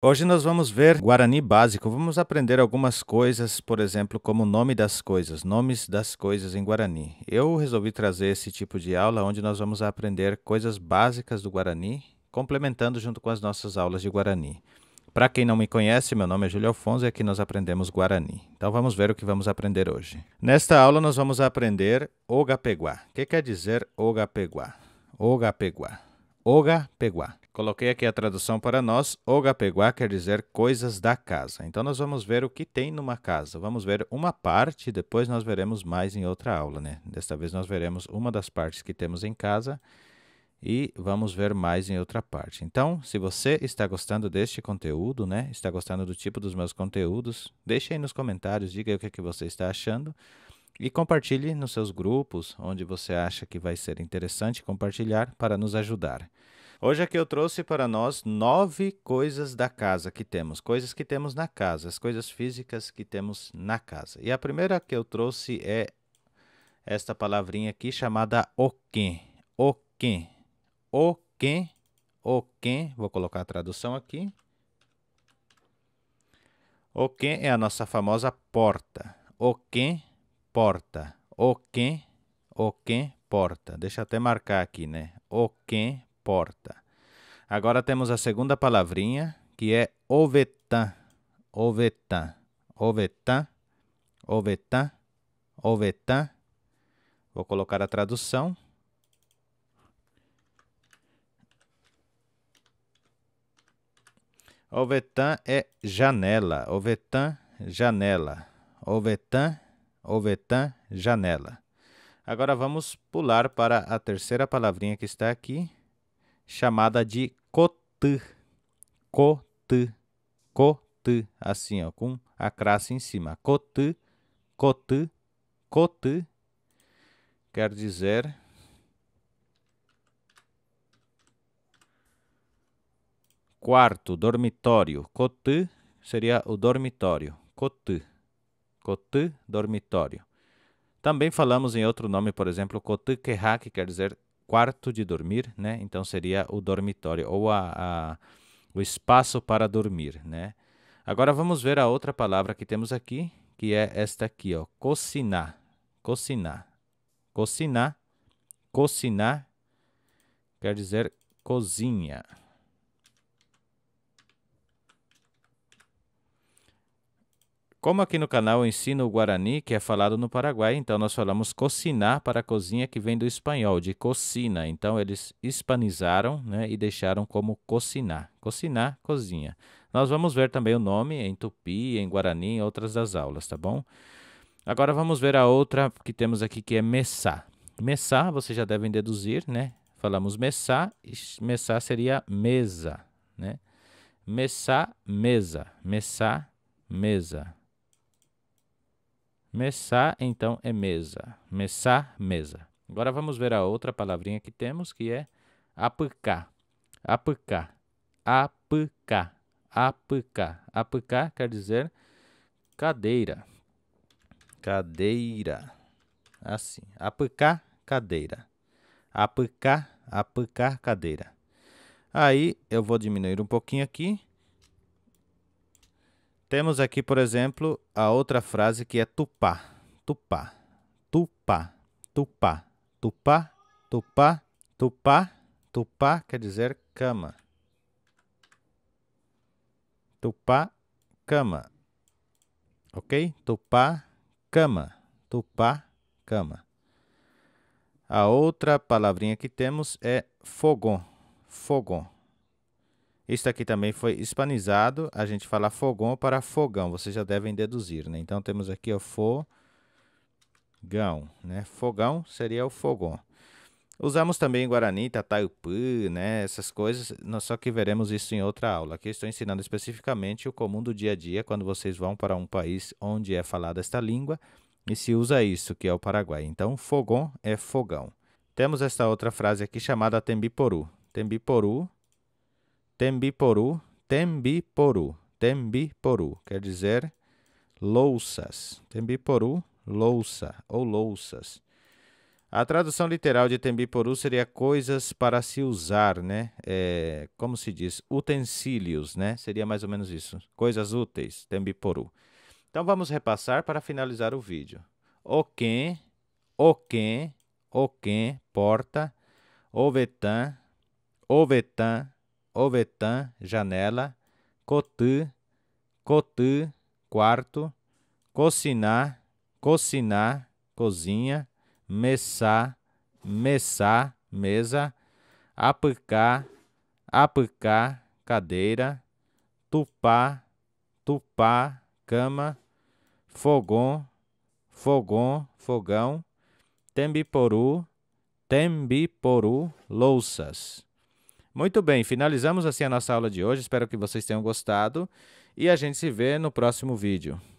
Hoje nós vamos ver Guarani básico, vamos aprender algumas coisas, por exemplo, como o nome das coisas, nomes das coisas em Guarani. Eu resolvi trazer esse tipo de aula onde nós vamos aprender coisas básicas do Guarani, complementando junto com as nossas aulas de Guarani. Para quem não me conhece, meu nome é Júlio Alfonso e aqui nós aprendemos Guarani. Então vamos ver o que vamos aprender hoje. Nesta aula nós vamos aprender Ogapeguá. O que quer dizer Ogapeguá? Ogapeguá. Ogapeguá Coloquei aqui a tradução para nós. Ogapeguá quer dizer coisas da casa. Então nós vamos ver o que tem numa casa. Vamos ver uma parte, depois nós veremos mais em outra aula, né? Desta vez nós veremos uma das partes que temos em casa e vamos ver mais em outra parte. Então, se você está gostando deste conteúdo, né? Está gostando do tipo dos meus conteúdos, deixe aí nos comentários, diga aí o que, é que você está achando. E compartilhe nos seus grupos, onde você acha que vai ser interessante compartilhar para nos ajudar. Hoje aqui eu trouxe para nós nove coisas da casa que temos, coisas que temos na casa, as coisas físicas que temos na casa. E a primeira que eu trouxe é esta palavrinha aqui chamada oken. Oken. Oken. Oken. Vou colocar a tradução aqui. Oken é a nossa famosa porta. Oken, porta. Oken, oken, porta. Deixa eu até marcar aqui, né? Oken, porta. Agora temos a segunda palavrinha, que é ovetã. Ovetã. Ovetã. Ovetã. Ovetã. Vou colocar a tradução. Ovetan é janela. Ovetan, janela. Ovetã, ovetan, janela. Agora vamos pular para a terceira palavrinha que está aqui, chamada de cotê. Cotê. Cotê. Assim, ó, com a crasse em cima. Cotê, cotê, cotê. Quer dizer. Quarto, dormitório. Cotê seria o dormitório. Cotê. Cotê, dormitório. Também falamos em outro nome, por exemplo, Kotukeha, que quer dizer quarto de dormir, né? Então seria o dormitório ou a, a, o espaço para dormir, né? Agora vamos ver a outra palavra que temos aqui, que é esta aqui, ó, cocinar, cocinar, cocinar, cocinar quer dizer cozinha. Como aqui no canal eu ensino o guarani, que é falado no Paraguai, então nós falamos cocinar para cozinha, que vem do espanhol, de cocina. Então eles hispanizaram né, e deixaram como cocinar. Cocinar, cozinha. Nós vamos ver também o nome em tupi, em guarani, em outras das aulas, tá bom? Agora vamos ver a outra que temos aqui, que é messá. Messá, vocês já devem deduzir, né? Falamos messá, messá seria mesa, né? Messá, mesa. Messá, mesa. Messá, então, é mesa. Messá, mesa. Agora vamos ver a outra palavrinha que temos, que é apk. Apk. Apk. Apk. Apk quer dizer cadeira. Cadeira. Assim. Apk, cadeira. Apk, apk, cadeira. Aí eu vou diminuir um pouquinho aqui. Temos aqui, por exemplo, a outra frase que é tupá, tupá, tupá, tupá, tupá, tupá, tupá, tupá quer dizer cama. Tupá, cama. Ok? Tupá, cama. Tupá, cama. A outra palavrinha que temos é fogão. Fogão. Isso aqui também foi hispanizado. A gente fala fogão para fogão. Vocês já devem deduzir, né? Então temos aqui o fogão, né? Fogão seria o fogão. Usamos também Guarani, Tataiupu, né? Essas coisas, nós só que veremos isso em outra aula. Aqui estou ensinando especificamente o comum do dia a dia quando vocês vão para um país onde é falada esta língua e se usa isso, que é o Paraguai. Então, fogão é fogão. Temos esta outra frase aqui chamada Tembiporu. Tembiporu Tembi tembi poru, poru, tembi poru, quer dizer louças. Tembi poru, louça ou louças. A tradução literal de tembi poru seria coisas para se usar, né? É, como se diz? Utensílios, né? Seria mais ou menos isso. Coisas úteis, Tembi poru. Então vamos repassar para finalizar o vídeo. O O quem, O quem, porta. o ovetan, Ovetan, janela, cotê, cotê, quarto, Cocinar, Cocinar, cozinha, Messá, Messá, mesa, Apucá, Apucá, cadeira, Tupá, Tupá, cama, Fogão, Fogão, fogão, Tembiporu, Tembiporu, louças. Muito bem, finalizamos assim a nossa aula de hoje. Espero que vocês tenham gostado e a gente se vê no próximo vídeo.